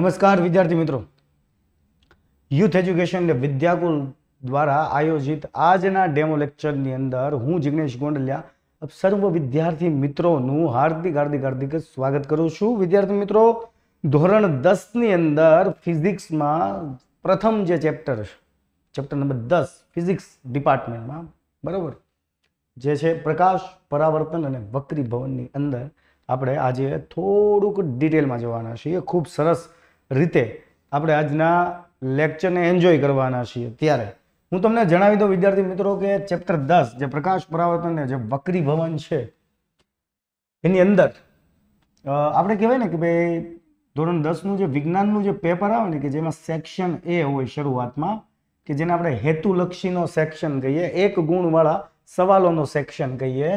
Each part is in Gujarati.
નમસ્કાર વિદ્યાર્થી મિત્રો યુથ એજ્યુકેશન વિદ્યાકુલ દ્વારા આયોજિત આજના ડેમો લેક્ચરની અંદર હું જિગ્નેશ ગોંડલિયા સર્વ વિદ્યાર્થી મિત્રોનું હાર્દિક હાર્દિક હાર્દિક સ્વાગત કરું છું વિદ્યાર્થી મિત્રો ધોરણ દસની અંદર ફિઝિક્સમાં પ્રથમ જે ચેપ્ટર ચેપ્ટર નંબર દસ ફિઝિક્સ ડિપાર્ટમેન્ટમાં બરાબર જે છે પ્રકાશ પરાવર્તન અને વક્રી ભવનની અંદર આપણે આજે થોડુંક ડિટેલમાં જવાના છીએ ખૂબ સરસ રીતે આપણે આજના લેક્ચરને એન્જોય કરવાના છીએ ત્યારે હું તમને જણાવી દઉં વિદ્યાર્થી મિત્રો કે ચેપ્ટર દસ જે પ્રકાશ પરાવર્તન જે વક્રી ભવન છે એની અંદર આપણે કહેવાય ને કે ભાઈ ધોરણ દસનું જે વિજ્ઞાનનું જે પેપર આવે ને કે જેમાં સેક્શન એ હોય શરૂઆતમાં કે જેને આપણે હેતુલક્ષીનો સેક્શન કહીએ એક ગુણવાળા સવાલોનો સેક્શન કહીએ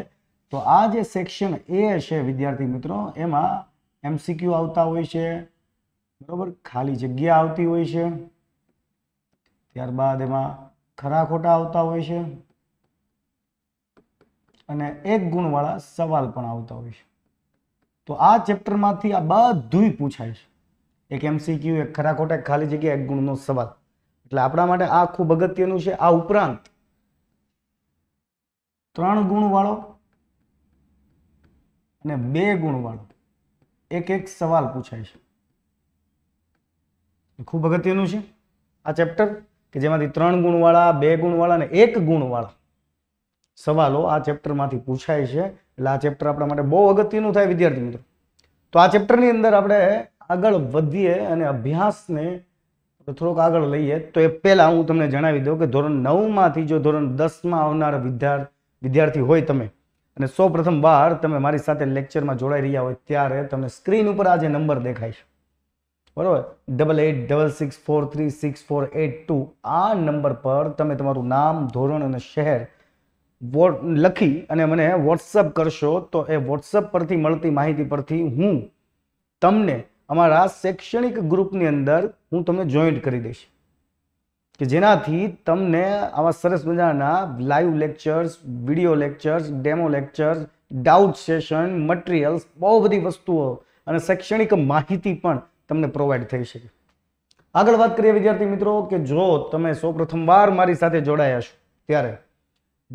તો આ જે સેક્શન એ છે વિદ્યાર્થી મિત્રો એમાં એમસીક્યુ આવતા હોય છે બરાબર ખાલી જગ્યા આવતી હોય છે ત્યારબાદ એમાં ખરા ખોટા આવતા હોય છે અને એક ગુણવાળા સવાલ પણ આવતા હોય છે તો આ ચેપ્ટરમાંથી આ બધું પૂછાય છે એક એમસીક્યુ એક ખરા ખોટા ખાલી જગ્યા એક ગુણનો સવાલ એટલે આપણા માટે આ ખૂબ અગત્યનું છે આ ઉપરાંત ત્રણ ગુણવાળો અને બે ગુણવાળો એક એક સવાલ પૂછાય છે ખૂબ અગત્યનું છે આ ચેપ્ટર કે જેમાંથી ત્રણ ગુણવાળા બે ગુણવાળા અને એક ગુણવાળા સવાલો આ ચેપ્ટરમાંથી પૂછાય છે એટલે આ ચેપ્ટર આપણા માટે બહુ અગત્યનું થાય વિદ્યાર્થી મિત્રો તો આ ચેપ્ટરની અંદર આપણે આગળ વધીએ અને અભ્યાસને થોડોક આગળ લઈએ તો એ પહેલાં હું તમને જણાવી દઉં કે ધોરણ નવમાંથી જો ધોરણ દસમાં આવનાર વિદ્યાર્થી વિદ્યાર્થી હોય તમે અને સૌ પ્રથમ વાર તમે મારી સાથે લેક્ચરમાં જોડાઈ રહ્યા હોય ત્યારે તમને સ્ક્રીન ઉપર આ જે નંબર દેખાય છે બરાબર double eight double six four three six four eight two આ નંબર પર તમે તમારું નામ ધોરણ અને શહેર લખી અને મને વોટ્સઅપ કરશો તો એ વોટ્સઅપ પરથી મળતી માહિતી પરથી હું તમને અમારા શૈક્ષણિક ગ્રુપની અંદર હું તમને જોઈન્ટ કરી દઈશ કે જેનાથી તમને આવા સરસ મજાના live lectures video lectures demo lectures doubt session materials બહુ બધી વસ્તુઓ અને શૈક્ષણિક માહિતી પણ તમને પ્રોવાઈડ થઈ શકે આગળ વાત કરીએ વિદ્યાર્થી મિત્રો કે જો તમે સૌપ્રથમવાર મારી સાથે જોડાયા છો ત્યારે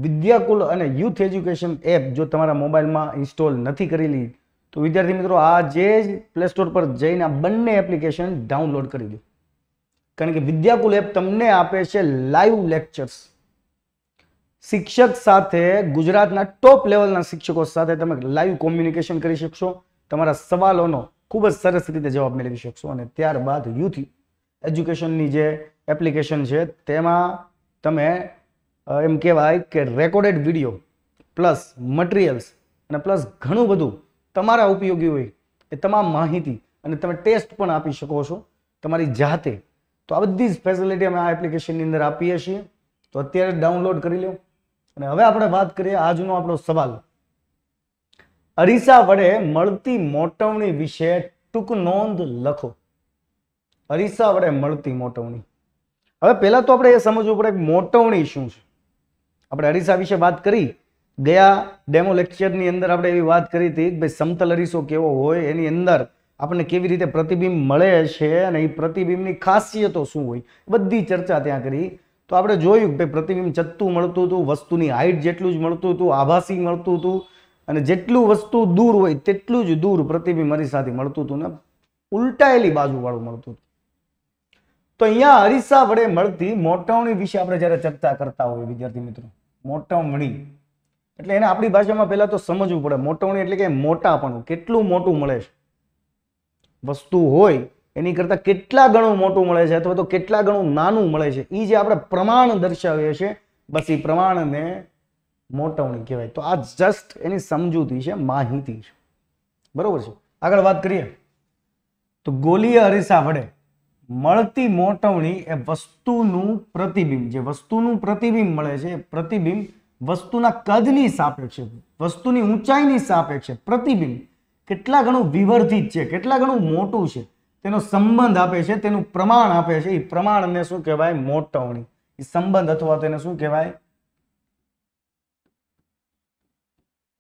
વિદ્યાકુલ અને યુથ એજ્યુકેશન એપ જો તમારા મોબાઈલમાં ઇન્સ્ટોલ નથી કરેલી તો વિદ્યાર્થી મિત્રો આ જે જ પ્લે સ્ટોર પર જઈને આ બંને એપ્લિકેશન ડાઉનલોડ કરી દો કારણ કે વિદ્યાકુલ એપ તમને આપે છે લાઈવ લેક્ચર્સ શિક્ષક સાથે ગુજરાતના ટોપ લેવલના શિક્ષકો સાથે તમે લાઈવ કોમ્યુનિકેશન કરી શકશો તમારા સવાલોનો ખૂબ જ સરસ રીતે જવાબ મેળવી શકશો અને ત્યારબાદ યુથ એજ્યુકેશનની જે એપ્લિકેશન છે તેમાં તમે એમ કહેવાય કે રેકોર્ડેડ વિડીયો પ્લસ મટીરિયલ્સ અને પ્લસ ઘણું બધું તમારા ઉપયોગી હોય એ તમામ માહિતી અને તમે ટેસ્ટ પણ આપી શકો છો તમારી જાતે તો આ બધી જ ફેસિલિટી અમે આ એપ્લિકેશનની અંદર આપીએ છીએ તો અત્યારે ડાઉનલોડ કરી લો અને હવે આપણે વાત કરીએ આજનો આપણો સવાલ અરીસા વડે મળતી મોટવણી વિશે ટૂંક નોંધ લખો અરીસા વડે મળતી મોટવણી હવે પહેલાં તો આપણે એ સમજવું પડે કે મોટવણી શું છે આપણે અરીસા વિશે વાત કરી ગયા ડેમો લેક્ચરની અંદર આપણે એવી વાત કરી હતી કે ભાઈ સમતલ અરીસો કેવો હોય એની અંદર આપણને કેવી રીતે પ્રતિબિંબ મળે છે અને એ પ્રતિબિંબની ખાસિયતો શું હોય બધી ચર્ચા ત્યાં કરી તો આપણે જોયું કે ભાઈ પ્રતિબિંબ ચત્તું મળતું હતું વસ્તુની હાઇટ જેટલું જ મળતું હતું આભાસી મળતું હતું અને જેટલું વસ્તુ દૂર હોય તેટલું જ દૂર પ્રતિબિંબ અરીસાથી મળતું હતું ને ઉલટાયેલી બાજુવાળું મળતું હતું તો અહીંયા અરીસા વડે મળતી મોટવણી વિશે આપણે જ્યારે ચર્ચા કરતા હોઈએ વિદ્યાર્થી મિત્રો મોટવણી એટલે એને આપણી ભાષામાં પહેલાં તો સમજવું પડે મોટવણી એટલે કે મોટાપણું કેટલું મોટું મળે છે વસ્તુ હોય એની કરતાં કેટલા ગણું મોટું મળે છે અથવા તો કેટલા ગણું નાનું મળે છે એ જે આપણે પ્રમાણ દર્શાવીએ છીએ બસ એ પ્રમાણને મોટવણી કહેવાય તો આ જસ્ટ એની સમજૂતી છે માહિતી છે બરોબર છે આગળ વાત કરીએ તો ગોલીય અરીસા વડે મળતી મોટવણી એ વસ્તુનું પ્રતિબિંબ જે વસ્તુનું પ્રતિબિંબ મળે છે પ્રતિબિંબ વસ્તુના કદની સાપેક્ષે વસ્તુની ઊંચાઈની સાપેક્ષે પ્રતિબિંબ કેટલા ઘણું વિવર્ધિત છે કેટલા ઘણું મોટું છે તેનો સંબંધ આપે છે તેનું પ્રમાણ આપે છે એ પ્રમાણને શું કહેવાય મોટવણી એ સંબંધ અથવા તેને શું કહેવાય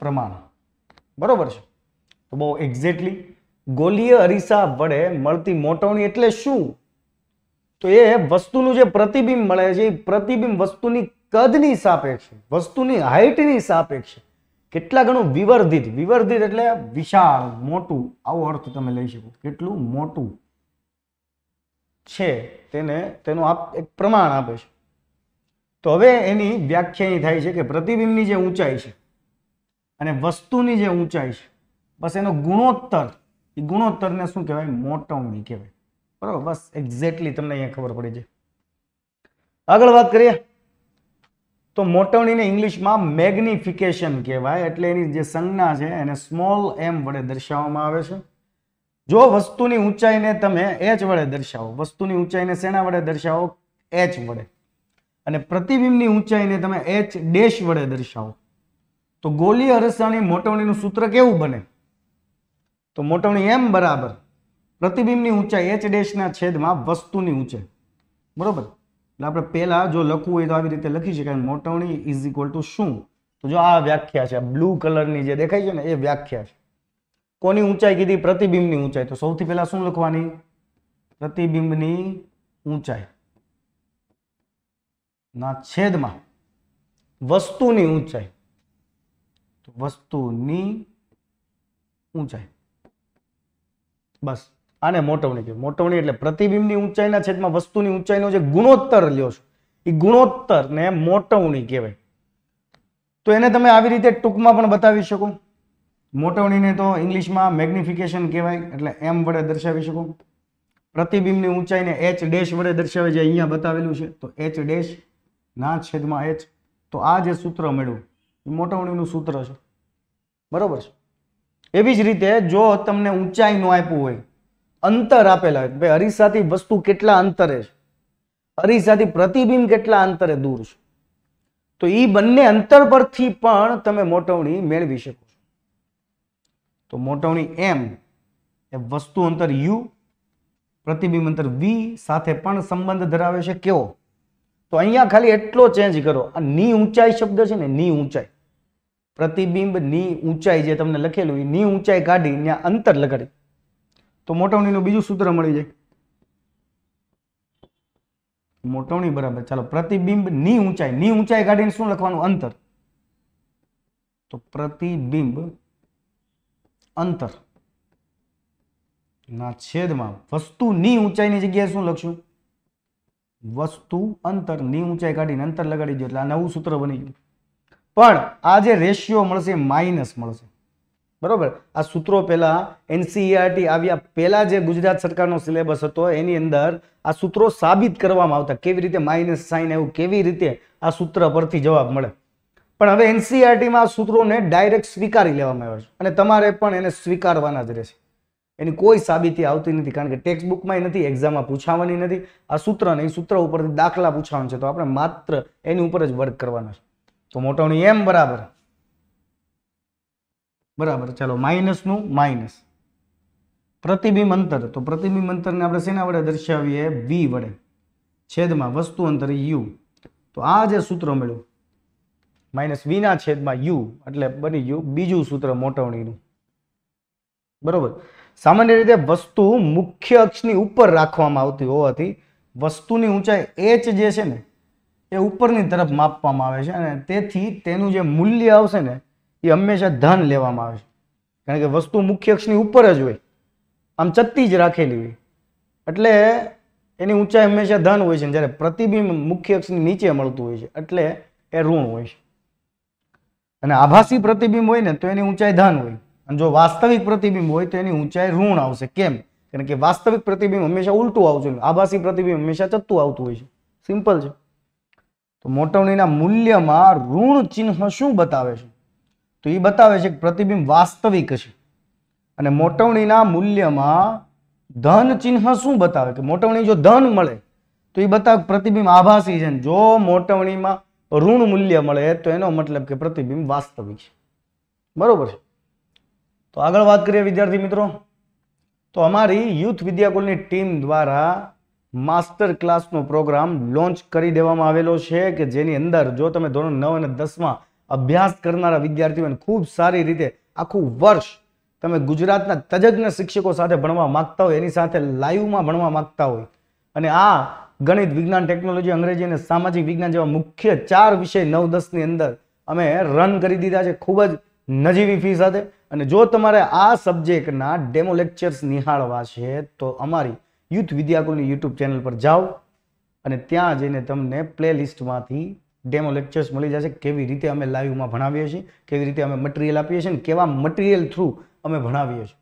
પ્રમાણ બરોબર છે તો બહુ એક્ઝેક્ટલી ગોલીય અરીસા વડે મળતી મોટવણી એટલે શું તો એ વસ્તુનું જે પ્રતિબિંબ મળે છે એ પ્રતિબિંબ વસ્તુની કદની સાપેક્ષ વસ્તુની હાઇટની સાપેક્ષ કેટલા ઘણું વિવર્ધિત વિવર્ધિત એટલે વિશાળ મોટું આવો અર્થ તમે લઈ શકો કેટલું મોટું છે તેને તેનું આપ એક પ્રમાણ આપે છે તો હવે એની વ્યાખ્યા થાય છે કે પ્રતિબિંબની જે ઊંચાઈ છે અને વસ્તુની જે ઊંચાઈ છે બસ એનો ગુણોત્તર એ ગુણોત્તરને શું કહેવાય મોટવણી કહેવાય બરાબર બસ એક્ઝેક્ટલી તમને અહીંયા ખબર પડી છે આગળ વાત કરીએ તો મોટવણીને ઇંગ્લિશમાં મેગ્નિફિકેશન કહેવાય એટલે એની જે સંજ્ઞા છે એને સ્મોલ એમ વડે દર્શાવવામાં આવે છે જો વસ્તુની ઊંચાઈને તમે એચ વડે દર્શાવો વસ્તુની ઊંચાઈને શેના વડે દર્શાવો એચ વડે અને પ્રતિબિંબની ઊંચાઈને તમે એચ ડેશ વડે દર્શાવો તો ગોલી અરસાણી મોટવણીનું સૂત્ર કેવું બને તો મોટવણી એમ બરાબર પ્રતિબિંબની ઊંચાઈ એચ ડેશના છેદમાં વસ્તુની ઊંચાઈ બરાબર એટલે આપણે પહેલાં જો લખવું હોય તો આવી રીતે લખી શકાય મોટવણી ઇઝ ઇક્વલ ટુ શું તો જો આ વ્યાખ્યા છે બ્લુ કલરની જે દેખાય છે ને એ વ્યાખ્યા છે કોની ઊંચાઈ કીધી પ્રતિબિંબની ઊંચાઈ તો સૌથી પહેલાં શું લખવાની પ્રતિબિંબની ઊંચાઈ ના છેદમાં વસ્તુની ઊંચાઈ વસ્તુની ઊંચાઈ બસ આને મોટવણી કહેવાય મોટવણી એટલે પ્રતિબિંબની ઊંચાઈના છેદમાં વસ્તુની ઊંચાઈનો જે ગુણોત્તર લ્યો છો એ ગુણોત્તરને મોટવણી કહેવાય તો એને તમે આવી રીતે ટૂંકમાં પણ બતાવી શકો મોટવણીને તો ઇંગ્લિશમાં મેગ્નિફિકેશન કહેવાય એટલે એમ વડે દર્શાવી શકો પ્રતિબિંબની ઊંચાઈને એચ ડેશ વડે દર્શાવે જે અહીંયા બતાવેલું છે તો એચ ડેશ ના છેદમાં એચ તો આ જે સૂત્ર મળ્યું મોટવણીનું સૂત્ર છે બરાબર છે એવી જ રીતે જો તમને ઊંચાઈનું આપ્યું હોય અંતર આપેલા હોય ભાઈ અરીસાથી વસ્તુ કેટલા અંતરે છે અરીસાથી પ્રતિબિંબ કેટલા અંતરે દૂર છે તો એ બંને અંતર પરથી પણ તમે મોટવણી મેળવી શકો છો તો મોટવણી એમ એ વસ્તુ અંતર યુ પ્રતિબિંબ અંતર વી સાથે પણ સંબંધ ધરાવે છે કેવો તો અહીંયા ખાલી એટલો ચેન્જ કરો આ ની ઊંચાઈ શબ્દ છે ને ની ઊંચાઈ પ્રતિબિંબ ની ઊંચાઈ જે તમને લખેલું હોય ની ઊંચાઈ કાઢી ત્યાં અંતર લગાડી તો મોટવણીનું બીજું સૂત્ર મળી જાય મોટવણી બરાબર ચાલો પ્રતિબિંબ ની ઊંચાઈ ની ઊંચાઈ કાઢીને શું લખવાનું અંતર તો પ્રતિબિંબ અંતર ના છેદમાં ની ઊંચાઈની જગ્યાએ શું લખશું વસ્તુ અંતર ની ઊંચાઈ કાઢીને અંતર લગાડી દો એટલે આ નવું સૂત્ર બની ગયું પણ આ જે રેશિયો મળશે માઇનસ મળશે બરાબર આ સૂત્રો પહેલાં એનસીઈઆરટી e આવ્યા પહેલાં જે ગુજરાત સરકારનો સિલેબસ હતો એની અંદર આ સૂત્રો સાબિત કરવામાં આવતા કેવી રીતે માઇનસ સાઇન એવું કેવી રીતે આ સૂત્ર પરથી જવાબ મળે પણ હવે એનસીઆરટીમાં e આ સૂત્રોને ડાયરેક્ટ સ્વીકારી લેવામાં આવે છે અને તમારે પણ એને સ્વીકારવાના જ રહેશે એની કોઈ સાબિતી આવતી નથી કારણ કે ટેક્સ્ટ બુકમાં નથી એક્ઝામમાં પૂછાવાની નથી આ સૂત્રને એ સૂત્ર ઉપરથી દાખલા પૂછવાનું છે તો આપણે માત્ર એની ઉપર જ વર્ક કરવાના છે તો મોટવણી એમ બરાબર બરાબર ચાલો માઇનસનું માઇનસ પ્રતિબિંબ અંતર તો પ્રતિબિંબ અંતરને આપણે શેના વડે દર્શાવીએ વી વડે છેદમાં વસ્તુ અંતર યુ તો આ જે સૂત્ર મળ્યું માઇનસ વીના છેદમાં યુ એટલે બની ગયું બીજું સૂત્ર મોટવણીનું બરોબર સામાન્ય રીતે વસ્તુ મુખ્ય અક્ષની ઉપર રાખવામાં આવતી હોવાથી વસ્તુની ઊંચાઈ એચ જે છે ને એ ઉપરની તરફ માપવામાં આવે છે અને તેથી તેનું જે મૂલ્ય આવશે ને એ હંમેશા ધન લેવામાં આવે છે કારણ કે વસ્તુ મુખ્ય અક્ષની ઉપર જ હોય આમ ચત્તી જ રાખેલી હોય એટલે એની ઊંચાઈ હંમેશા ધન હોય છે જ્યારે પ્રતિબિંબ મુખ્ય અક્ષની નીચે મળતું હોય છે એટલે એ ઋણ હોય છે અને આભાસી પ્રતિબિંબ હોય ને તો એની ઊંચાઈ ધન હોય અને જો વાસ્તવિક પ્રતિબિંબ હોય તો એની ઊંચાઈ ઋણ આવશે કેમ કારણ કે વાસ્તવિક પ્રતિબિંબ હંમેશા ઉલટું આવતું આભાસી પ્રતિબિંબ હંમેશા ચત્તું આવતું હોય છે સિમ્પલ છે મોટવણીના મૂલ્યમાં ઋણ ચિહ્ન શું બતાવે છે તો એ બતાવે છે કે પ્રતિબિંબ વાસ્તવિક છે અને મોટવણીના મૂલ્યમાં ધન ચિહ્ન શું બતાવે કે મોટવણી જો ધન મળે તો એ બતાવે પ્રતિબિંબ આભાસી છે જો મોટવણીમાં ઋણ મૂલ્ય મળે તો એનો મતલબ કે પ્રતિબિંબ વાસ્તવિક છે બરોબર છે તો આગળ વાત કરીએ વિદ્યાર્થી મિત્રો તો અમારી યુથ વિદ્યાકુલની ટીમ દ્વારા માસ્ટર ક્લાસનો પ્રોગ્રામ લોન્ચ કરી દેવામાં આવેલો છે કે જેની અંદર જો તમે ધોરણ નવ અને દસમાં અભ્યાસ કરનારા વિદ્યાર્થીઓને ખૂબ સારી રીતે આખું વર્ષ તમે ગુજરાતના તજજ્ઞ શિક્ષકો સાથે ભણવા માગતા હોય એની સાથે લાઈવમાં ભણવા માગતા હોય અને આ ગણિત વિજ્ઞાન ટેકનોલોજી અંગ્રેજી અને સામાજિક વિજ્ઞાન જેવા મુખ્ય ચાર વિષય નવ દસની અંદર અમે રન કરી દીધા છે ખૂબ જ નજીવી ફી સાથે અને જો તમારે આ સબ્જેક્ટના ડેમો લેક્ચર્સ નિહાળવા છે તો અમારી યુથ વિદ્યાકુલની યુટ્યુબ ચેનલ પર જાઓ અને ત્યાં જઈને તમને પ્લેલિસ્ટમાંથી ડેમો લેક્ચર્સ મળી જશે કેવી રીતે અમે લાઈવમાં ભણાવીએ છીએ કેવી રીતે અમે મટીરિયલ આપીએ છીએ અને કેવા મટીરિયલ થ્રુ અમે ભણાવીએ છીએ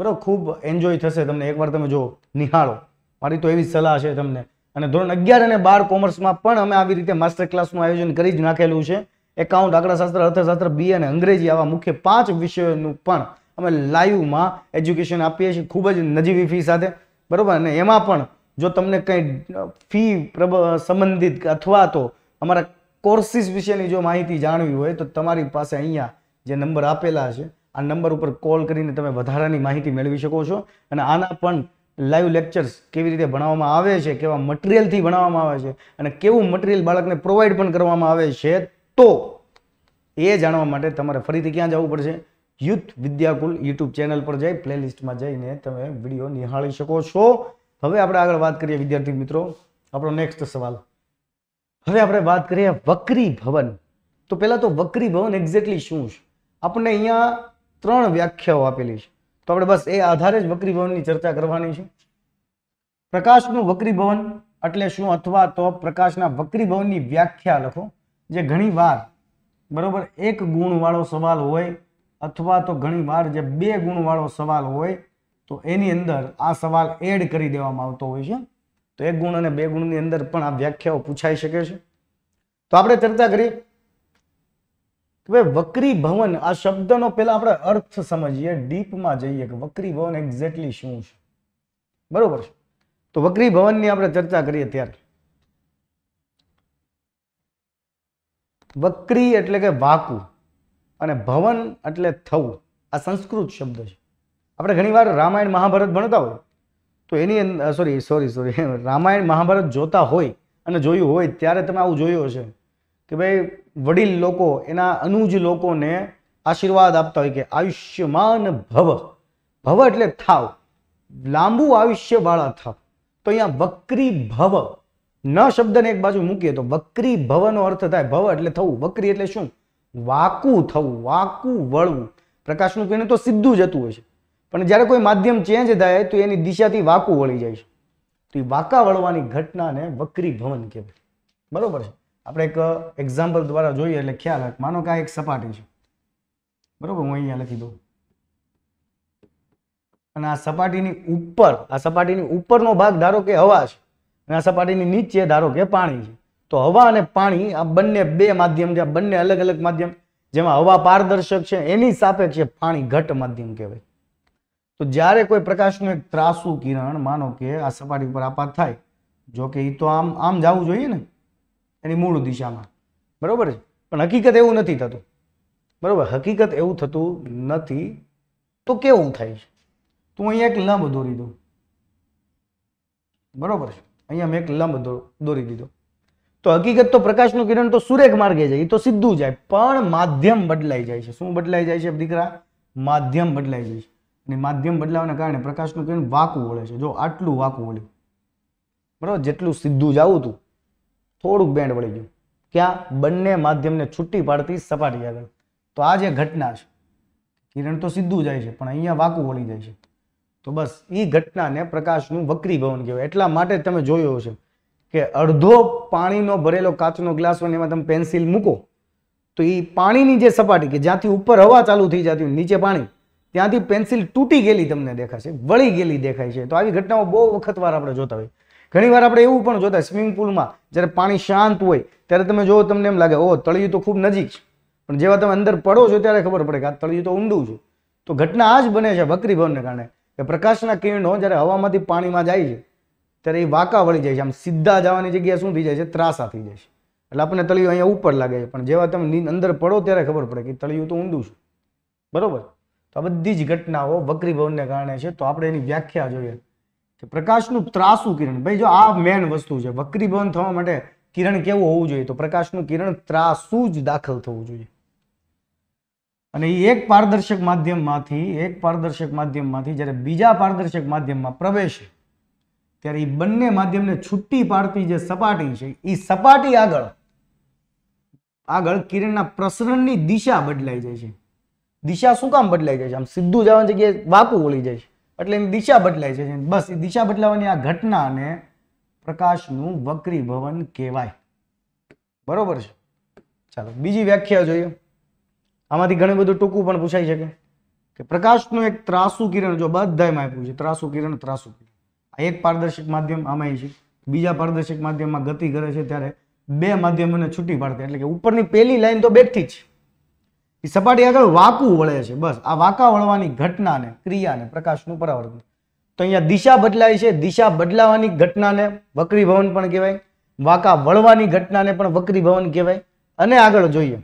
બરાબર ખૂબ એન્જોય થશે તમને એકવાર તમે જો નિહાળો મારી તો એવી સલાહ છે તમને અને ધોરણ અગિયાર અને બાર કોમર્સમાં પણ અમે આવી રીતે માસ્ટર ક્લાસનું આયોજન કરી જ નાખેલું છે એકાઉન્ટ આંકડાશાસ્ત્ર અર્થશાસ્ત્ર બી અને અંગ્રેજી આવા મુખ્ય પાંચ વિષયોનું પણ અમે લાઈવમાં એજ્યુકેશન આપીએ છીએ ખૂબ જ નજીવી ફી સાથે બરાબર ને એમાં પણ જો તમને કંઈ ફી સંબંધિત અથવા તો અમારા કોર્સિસ વિશેની જો માહિતી જાણવી હોય તો તમારી પાસે અહીંયા જે નંબર આપેલા છે આ નંબર ઉપર કોલ કરીને તમે વધારાની માહિતી મેળવી શકો છો અને આના પણ લાઈવ લેક્ચર્સ કેવી રીતે ભણાવવામાં આવે છે કેવા મટિરિયલથી ભણાવવામાં આવે છે અને કેવું મટિરિયલ બાળકને પ્રોવાઈડ પણ કરવામાં આવે છે તો એ જાણવા માટે તમારે ફરીથી ક્યાં જવું પડશે યુથ વિદ્યાકુલ યુટ્યુબ ચેનલ પર જઈ પ્લેલિસ્ટમાં જઈને તમે વિડીયો નિહાળી શકો છો હવે આપણે આગળ વાત કરીએ વિદ્યાર્થી મિત્રો આપણો નેક્સ્ટ સવાલ હવે આપણે વાત કરીએ વક્રી ભવન તો પહેલાં તો વક્રી ભવન એક્ઝેક્ટલી શું છે આપણને અહીંયા ત્રણ વ્યાખ્યાઓ આપેલી છે તો આપણે બસ એ આધારે જ વક્રી ભવનની ચર્ચા કરવાની છે પ્રકાશનું વક્રી ભવન એટલે શું અથવા તો પ્રકાશના વક્રી ભવનની વ્યાખ્યા લખો જે ઘણી વાર બરોબર એક ગુણવાળો સવાલ હોય અથવા તો ઘણીવાર જે બે ગુણવાળો સવાલ હોય તો એની અંદર આ સવાલ એડ કરી દેવામાં આવતો હોય છે તો એક ગુણ અને બે ગુણની અંદર પણ આ વ્યાખ્યાઓ પૂછાઈ શકે છે તો આપણે ચર્ચા કરી વક્રી ભવન આ શબ્દનો પહેલા આપણે અર્થ સમજીએ ડીપમાં જઈએ કે વક્રી ભવન એક્ઝેક્ટલી શું છે બરોબર છે તો વક્રી ભવનની આપણે ચર્ચા કરીએ ત્યારે વક્રી એટલે કે વાકું અને ભવન એટલે થવું આ સંસ્કૃત શબ્દ છે આપણે ઘણીવાર રામાયણ મહાભારત ભણતા હોય તો એની અંદર sorry sorry sorry Ramayana Mahabharata જોતા હોય અને જોયું હોય ત્યારે તમે આવું જોયું હશે કે ભાઈ વડીલ લોકો એના અનુજ લોકોને આશીર્વાદ આપતા હોય કે આયુષ્યમાન ભવ ભવ એટલે થાવ લાંબુ આયુષ્યવાળા થાવ તો અહીંયા વક્રી ભવ ન શબ્દને એક બાજુ મૂકીએ તો વક્રી ભવનો અર્થ થાય ભવ એટલે થવું વક્રી એટલે શું વાકું થવું વાકું વળવું પ્રકાશનું કિરણ તો સીધું જતું હોય છે પણ જ્યારે કોઈ માધ્યમ ચેન્જ થાય તો એની દિશાથી વાકું વળી જાય છે તો એ વાંકા વળવાની ઘટનાને વક્રી ભવન કહેવાય બરાબર છે આપણે એક એક્ઝામ્પલ દ્વારા જોઈએ એટલે ખ્યાલ આવે માનો કે આ એક સપાટી છે બરાબર હું અહીંયા લખી દઉં અને આ સપાટીની ઉપર આ સપાટીની ઉપરનો ભાગ ધારો કે હવા છે અને આ સપાટીની નીચે ધારો કે પાણી છે તો હવા અને પાણી આ બંને બે માધ્યમ છે બંને અલગ અલગ માધ્યમ જેમાં હવા પારદર્શક છે એની સાપેક્ષે પાણી ઘટ માધ્યમ કહેવાય તો જ્યારે કોઈ પ્રકાશનું એક ત્રાસુ કિરણ માનો કે આ સપાટી ઉપર આપાત થાય જો કે એ તો આમ આમ જવું જોઈએ ને એની મૂળ દિશામાં બરાબર છે પણ હકીકત એવું નથી થતું બરાબર હકીકત એવું થતું નથી તો કેવું થાય છે તું અહીંયા એક લંબ દોરી દઉં બરાબર છે અહીંયા મેં એક લંબ દોરી દીધો તો હકીકત તો પ્રકાશનું કિરણ તો સુરેખ માર્ગે જાય એ તો સીધું જાય પણ માધ્યમ બદલાઈ જાય છે શું બદલાઈ જાય છે દીકરા માધ્યમ બદલાઈ જાય છે અને માધ્યમ બદલાવાને કારણે પ્રકાશનું કિરણ વાકું વળે છે જો આટલું વાકું વળ્યું બરાબર જેટલું સીધું જ આવું હતું થોડુંક બેન્ડ વળી ગયું ક્યાં બંને માધ્યમને છૂટી પાડતી સપાટી આગળ તો આ જે ઘટના છે કિરણ તો સીધું જાય છે પણ અહીંયા વાકું વળી જાય છે તો બસ એ ઘટનાને પ્રકાશનું વક્રી ભવન કહેવાય એટલા માટે તમે જોયો હશે કે અડધો પાણીનો ભરેલો કાચનો ગ્લાસ હોય એમાં તમે પેન્સિલ મૂકો તો એ પાણીની જે સપાટી કે જ્યાંથી ઉપર હવા ચાલુ થઈ જતી હોય નીચે પાણી ત્યાંથી પેન્સિલ તૂટી ગયેલી તમને દેખાશે વળી ગયેલી દેખાય છે તો આવી ઘટનાઓ બહુ વખત વાર આપણે જોતા હોય ઘણીવાર આપણે એવું પણ જોતા સ્વિમિંગ પુલમાં જ્યારે પાણી શાંત હોય ત્યારે તમે જો તમને એમ લાગે ઓ તળિયું તો ખૂબ નજીક છે પણ જેવા તમે અંદર પડો છો ત્યારે ખબર પડે કે આ તળિયું તો ઊંડું છે તો ઘટના આ જ બને છે વક્રીભવનને કારણે કે પ્રકાશના કિરણો જ્યારે હવામાંથી પાણીમાં જાય છે ત્યારે એ વાંકા વળી જાય છે આમ સીધા જવાની જગ્યા શું થઈ જાય છે ત્રાસા થઈ જાય છે એટલે આપણને તળિયું અહીંયા ઉપર લાગે છે પણ જેવા તમે અંદર પડો ત્યારે ખબર પડે કે તળિયું તો ઊંડું છે બરોબર તો આ બધી જ ઘટનાઓ વક્રીભવનને કારણે છે તો આપણે એની વ્યાખ્યા જોઈએ કે પ્રકાશનું ત્રાસું કિરણ ભાઈ જો આ મેન વસ્તુ છે વક્રીભવન થવા માટે કિરણ કેવું હોવું જોઈએ તો પ્રકાશનું કિરણ ત્રાસું જ દાખલ થવું જોઈએ અને એ એક પારદર્શક માધ્યમમાંથી એક પારદર્શક માધ્યમમાંથી જ્યારે બીજા પારદર્શક માધ્યમમાં પ્રવેશે ત્યારે એ બંને માધ્યમને છૂટી પાડતી જે સપાટી છે એ સપાટી આગળ આગળ કિરણના પ્રસરણની દિશા બદલાઈ જાય છે દિશા શું કામ બદલાઈ જાય છે આમ સીધું જવાની જગ્યાએ વાપુ વળી જાય છે એટલે એની દિશા બદલાઈ જાય છે બસ એ દિશા બદલાવાની આ ઘટનાને પ્રકાશનું વક્રી ભવન કહેવાય બરોબર છે ચાલો બીજી વ્યાખ્યા જોઈએ આમાંથી ઘણું બધું ટૂંકું પણ પૂછાઈ શકે કે પ્રકાશનું એક ત્રાસુ કિરણ જો બધામાં આપ્યું છે ત્રાસુ કિરણ ત્રાસુ આ એક પારદર્શક માધ્યમ આમાં છે બીજા પારદર્શક માધ્યમમાં ગતિ કરે છે ત્યારે બે માધ્યમોને છૂટી પાડતા એટલે કે ઉપરની પહેલી લાઈન તો બેઠી જ એ સપાટી આગળ વાકું વળે છે બસ આ વાંકા વળવાની ઘટનાને ક્રિયાને પ્રકાશનું પરાવર્તન તો અહીંયા દિશા બદલાય છે દિશા બદલાવાની ઘટનાને વક્રીભવન પણ કહેવાય વાંકા વળવાની ઘટનાને પણ ભવન કહેવાય અને આગળ જોઈએ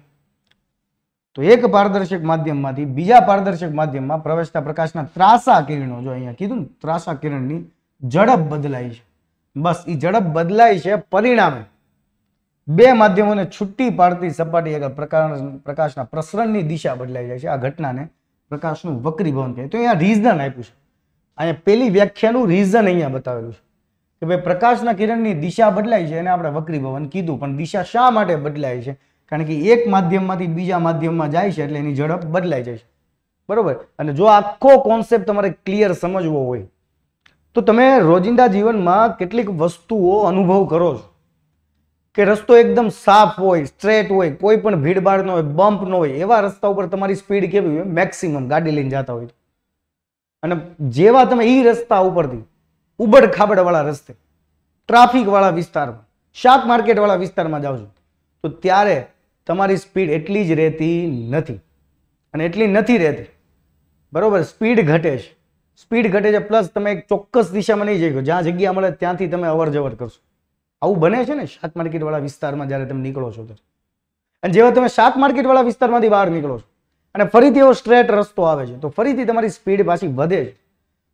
તો એક પારદર્શક માધ્યમમાંથી બીજા પારદર્શક માધ્યમમાં પ્રવેશતા પ્રકાશના ત્રાસા કિરણો જો અહીંયા કીધું ત્રાસા કિરણની ઝડપ બદલાય છે બસ એ ઝડપ બદલાય છે પરિણામે બે માધ્યમોને છુટ્ટી પાડતી સપાટી આગળ પ્રકાશ પ્રકાશના પ્રસરણની દિશા બદલાઈ જાય છે આ ઘટનાને પ્રકાશનું વક્રીભવન કહે તો અહીંયા રીઝન આપ્યું છે અહીંયા પેલી વ્યાખ્યાનું રીઝન અહીંયા બતાવેલું છે કે ભાઈ પ્રકાશના કિરણની દિશા બદલાય છે એને આપણે વક્રીભવન કીધું પણ દિશા શા માટે બદલાય છે કારણ કે એક માધ્યમમાંથી બીજા માધ્યમમાં જાય છે એટલે એની ઝડપ બદલાઈ જાય છે બરોબર અને જો આખો કોન્સેપ્ટ તમારે ક્લિયર સમજવો હોય તો તમે રોજિંદા જીવનમાં કેટલીક વસ્તુઓ અનુભવ કરો છો કે રસ્તો એકદમ સાફ હોય સ્ટ્રેટ હોય કોઈ પણ ભીડભાડ ન હોય બમ્પ ન હોય એવા રસ્તા ઉપર તમારી સ્પીડ કેવી હોય મેક્સિમમ ગાડી લઈને જતા હોય અને જેવા તમે એ રસ્તા ઉપરથી ઉબડ ખાબડવાળા રસ્તે ટ્રાફિકવાળા વિસ્તારમાં શાક માર્કેટવાળા વિસ્તારમાં જાઓ છો તો ત્યારે તમારી સ્પીડ એટલી જ રહેતી નથી અને એટલી નથી રહેતી બરાબર સ્પીડ ઘટે છે સ્પીડ ઘટે છે પ્લસ તમે એક ચોક્કસ દિશામાં નહીં જઈ ગયો જ્યાં જગ્યા મળે ત્યાંથી તમે અવર જવર કરશો આવું બને છે ને સાત માર્કેટવાળા વિસ્તારમાં જ્યારે તમે નીકળો છો ત્યારે અને જેવા તમે સાત માર્કેટવાળા વિસ્તારમાંથી બહાર નીકળો છો અને ફરીથી એવો સ્ટ્રેટ રસ્તો આવે છે તો ફરીથી તમારી સ્પીડ પાછી વધે છે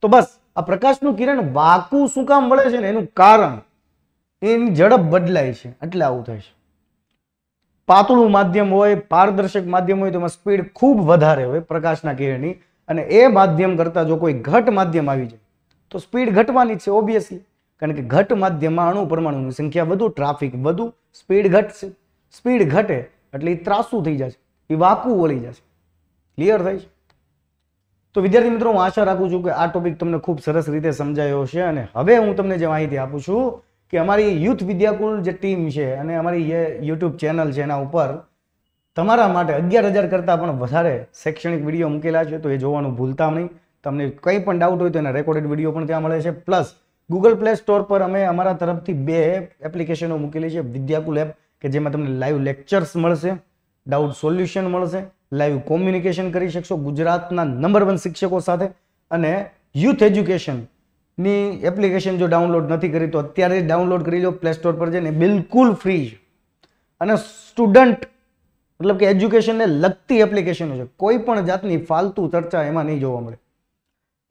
તો બસ આ પ્રકાશનું કિરણ વાકું શું કામ મળે છે ને એનું કારણ એની ઝડપ બદલાય છે એટલે આવું થાય છે પાતળું માધ્યમ હોય પારદર્શક માધ્યમ હોય તો એમાં સ્પીડ ખૂબ વધારે હોય પ્રકાશના કિરણની અને એ માધ્યમ કરતાં જો કોઈ ઘટ માધ્યમ આવી જાય તો સ્પીડ ઘટવાની છે ઓબ્વિયસલી કારણ કે ઘટ માધ્યમમાં અણુ પરમાણુની સંખ્યા વધુ ટ્રાફિક વધુ સ્પીડ ઘટશે સ્પીડ ઘટે એટલે એ ત્રાસું થઈ જશે એ વાકું વળી જશે ક્લિયર થાય છે તો વિદ્યાર્થી મિત્રો હું આશા રાખું છું કે આ ટોપિક તમને ખૂબ સરસ રીતે સમજાયો છે અને હવે હું તમને જે માહિતી આપું છું કે અમારી યુથ વિદ્યાકુલ જે ટીમ છે અને અમારી યુટ્યુબ ચેનલ છે એના ઉપર તમારા માટે અગિયાર હજાર કરતાં પણ વધારે શૈક્ષણિક વિડીયો મૂકેલા છે તો એ જોવાનું ભૂલતા નહીં તમને કંઈ પણ ડાઉટ હોય તો એના રેકોર્ડેડ વિડીયો પણ ત્યાં મળે છે પ્લસ ગૂગલ પ્લે સ્ટોર પર અમે અમારા તરફથી બે એપ્લિકેશનો મૂકેલી છે વિદ્યાકુલ એપ કે જેમાં તમને લાઈવ લેક્ચર્સ મળશે ડાઉટ સોલ્યુશન મળશે લાઈવ કોમ્યુનિકેશન કરી શકશો ગુજરાતના નંબર વન શિક્ષકો સાથે અને યુથ એજ્યુકેશનની એપ્લિકેશન જો ડાઉનલોડ નથી કરી તો અત્યારે જ ડાઉનલોડ કરી લો પ્લે સ્ટોર પર જઈને બિલકુલ ફ્રી અને સ્ટુડન્ટ મતલબ કે એજ્યુકેશનને લગતી એપ્લિકેશનો છે કોઈ પણ જાતની ફાલતુ ચર્ચા એમાં નહીં જોવા મળે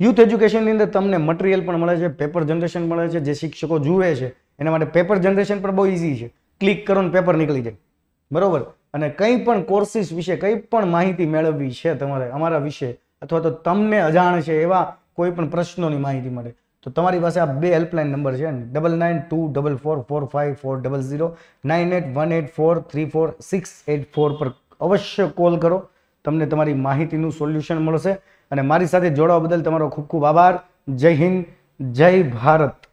યુથ એજ્યુકેશનની અંદર તમને મટીરિયલ પણ મળે છે પેપર જનરેશન મળે છે જે શિક્ષકો જુએ છે એના માટે પેપર જનરેશન પણ બહુ ઇઝી છે ક્લિક કરો ને પેપર નીકળી જાય બરોબર અને કંઈ પણ કોર્સિસ વિશે કંઈ પણ માહિતી મેળવવી છે તમારે અમારા વિશે અથવા તો તમને અજાણ છે એવા કોઈ પણ પ્રશ્નોની માહિતી મળે તો તમારી પાસે આ બે હેલ્પલાઇન નંબર છે double nine two double four four five four double zero nine eight one eight four three four six eight four પર અવશ્ય કોલ કરો તમને તમારી માહિતીનું સોલ્યુશન મળશે અને મારી સાથે જોડાવા બદલ તમારો ખૂબ ખૂબ આભાર જય હિન્દ જય ભારત